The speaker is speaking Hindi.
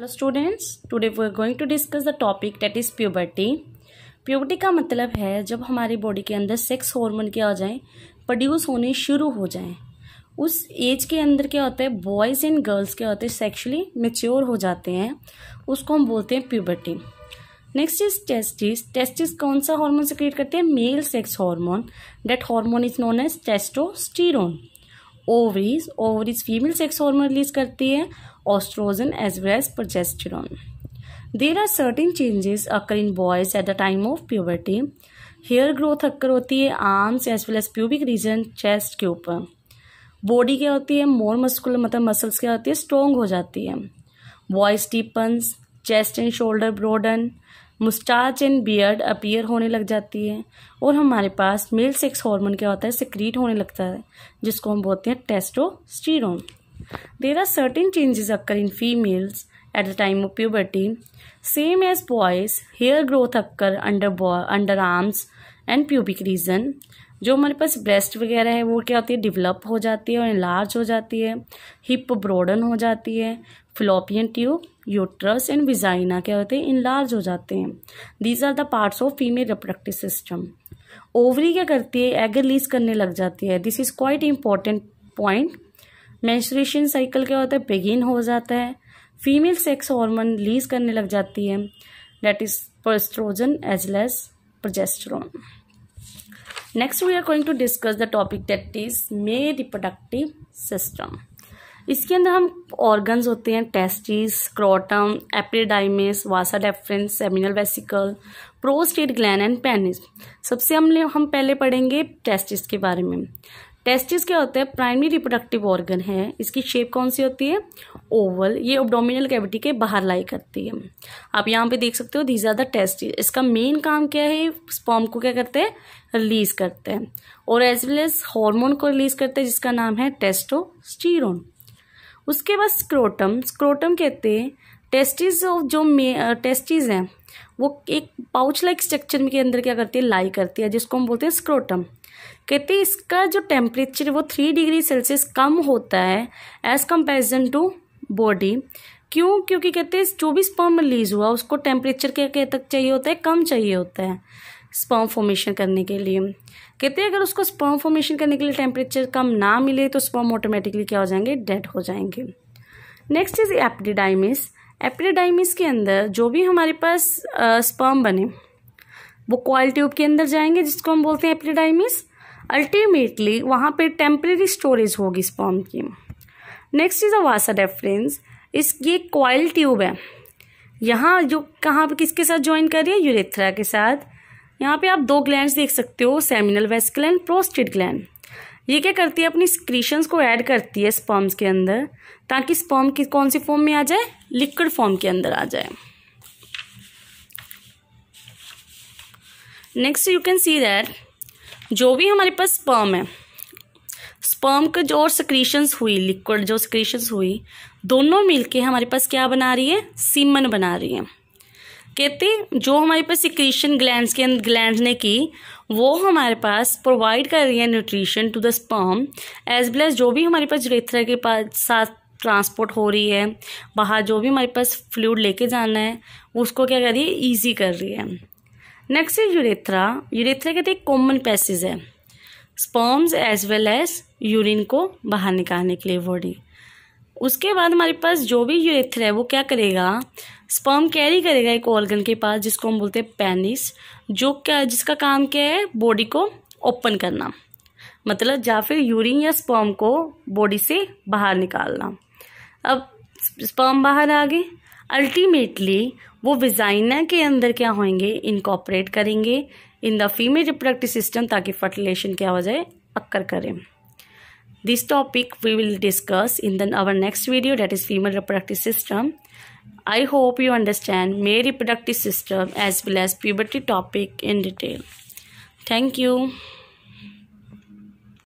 Hello students today we are going to discuss the topic that is puberty puberty का मतलब है जब हमारी बॉडी के अंदर सेक्स हार्मोन के आ जाए प्रोड्यूस होने शुरू हो जाएं उस एज के अंदर क्या होता है बॉयज़ एंड गर्ल्स क्या होते हैं सेक्शुअली मेच्योर हो जाते हैं उसको हम बोलते हैं puberty next is testis testis कौन सा हार्मोन से क्रिएट करते हैं male sex hormone that hormone is known as testosterone ovaries ovaries female sex hormone release करती है oestrogen as well as progesterone. There are certain changes occur in boys at the time of puberty. Hair growth occur होती है arms as well as pubic region chest के ऊपर बॉडी क्या होती है मोर मस्कुलर मतलब मसल्स क्या होती है स्ट्रॉन्ग हो जाती है voice deepens chest and shoulder broaden moustache and beard appear होने लग जाती है और हमारे पास मेल सेक्स हार्मोन क्या होता है सिक्रीट होने लगता है जिसको हम बोलते हैं testosterone are certain changes occur in females at the time of puberty same as boys hair growth occur under boy under arms and pubic region जो हमारे पास ब्रेस्ट वगैरह है वो क्या होती है डिवलप हो जाती है और लार्ज हो जाती है हिप ब्रॉडन हो जाती है fallopian tube uterus and vagina क्या होते हैं इन लार्ज हो जाते हैं these are the parts of female reproductive system ovary क्या करती है एग रिलीज करने लग जाती है this is quite important point menstruation cycle क्या होता है बेगिन हो जाता है फीमेल सेक्स हॉर्मोन रिलीज करने लग जाती है that is oestrogen as well as progesterone next we are going to discuss the topic that is male reproductive system इसके अंदर हम ऑर्गन्स होते हैं testis scrotum epididymis vas deferens seminal vesicle prostate gland and penis सबसे हम हम पहले पढ़ेंगे टेस्टिस के बारे में टेस्टिस क्या होता है प्राइमरी रिप्रोडक्टिव ऑर्गन है इसकी शेप कौन सी होती है ओवल ये ओबडोमिनल कैविटी के बाहर लाई करती है आप यहाँ पे देख सकते हो दी आर द टेस्टिस इसका मेन काम क्या है स्पॉम को क्या करते हैं रिलीज करते हैं और एज वेल एज हॉर्मोन को रिलीज करते हैं जिसका नाम है टेस्टोस्टीरोन उसके बाद स्क्रोटम स्क्रोटम कहते हैं टेस्टिस ऑफ जो टेस्टिस हैं वो एक पाउच लाइक स्ट्रक्चर के अंदर क्या करती है लाई करती है जिसको हम बोलते हैं स्क्रोटम कहते हैं इसका जो टेम्परेचर वो थ्री डिग्री सेल्सियस कम होता है एज़ कंपेरिजन टू बॉडी क्यों क्योंकि कहते हैं जो भी स्पर्म रिलीज हुआ उसको टेम्परेचर क्या कह तक चाहिए होता है कम चाहिए होता है स्पर्म फॉर्मेशन करने के लिए कहते हैं अगर उसको स्पर्म फॉर्मेशन करने के लिए टेम्परेचर कम ना मिले तो स्पर्म ऑटोमेटिकली क्या हो जाएंगे डेड हो जाएंगे नेक्स्ट इज एपडीडाइमिस एपिडाइमिस के अंदर जो भी हमारे पास स्पर्म बने वो क्वाल ट्यूब के अंदर जाएंगे जिसको हम बोलते हैं एपिडाइमिस अल्टीमेटली वहाँ पे टेम्प्रेरी स्टोरेज होगी स्पर्म की next is a vas deferens इस ये कॉयल ट्यूब है यहाँ जो कहाँ पर किसके साथ ज्वाइन कर रही है यूरेथ्रा के साथ यहाँ पे आप दो ग्लैंड देख सकते हो seminal vesicular and prostate gland ये क्या करती है अपनी स्क्रीशंस को ऐड करती है स्पर्म्स के अंदर ताकि स्पर्म किस कौन सी फॉर्म में आ जाए लिक्विड फॉर्म के अंदर आ जाए next you can see that जो भी हमारे पास स्पर्म है स्पर्म का जो और सक्रीशंस हुई लिक्विड जो सक्रीशंस हुई दोनों मिलके हमारे पास क्या बना रही है सीमन बना रही है कहते जो हमारे पास सिक्रीशन ग्लैंड के ग्लैंड ने की वो हमारे पास प्रोवाइड कर रही है nutrition to the sperm as well as जो भी हमारे पास जुरेथरा के पास साथ ट्रांसपोर्ट हो रही है बाहर जो भी हमारे पास फ्लूड लेके जाना है उसको क्या कर रही है ईजी कर रही है नेक्स्ट है यूरेथ्रा यूरेथ्रा के एक कॉमन पैसेज है sperms as well as urine को बाहर निकालने के लिए बॉडी उसके बाद हमारे पास जो भी यूरेथर है वो क्या करेगा स्पर्म कैरी करेगा एक ऑर्गन के पास जिसको हम बोलते हैं पेनिस जो क्या जिसका काम क्या है बॉडी को ओपन करना मतलब या फिर यूरिन या स्पर्म को बॉडी से बाहर निकालना अब स्पर्म बाहर आ गए अल्टीमेटली वो विजाइना के अंदर क्या होंगे इनकॉपरेट करेंगे in the female reproductive system ताकि फर्टिलेशन क्या हो जाए अक्कर करें This topic we will discuss in the, our next video that is female reproductive system. I hope you understand male reproductive system as well as puberty topic in detail. Thank you.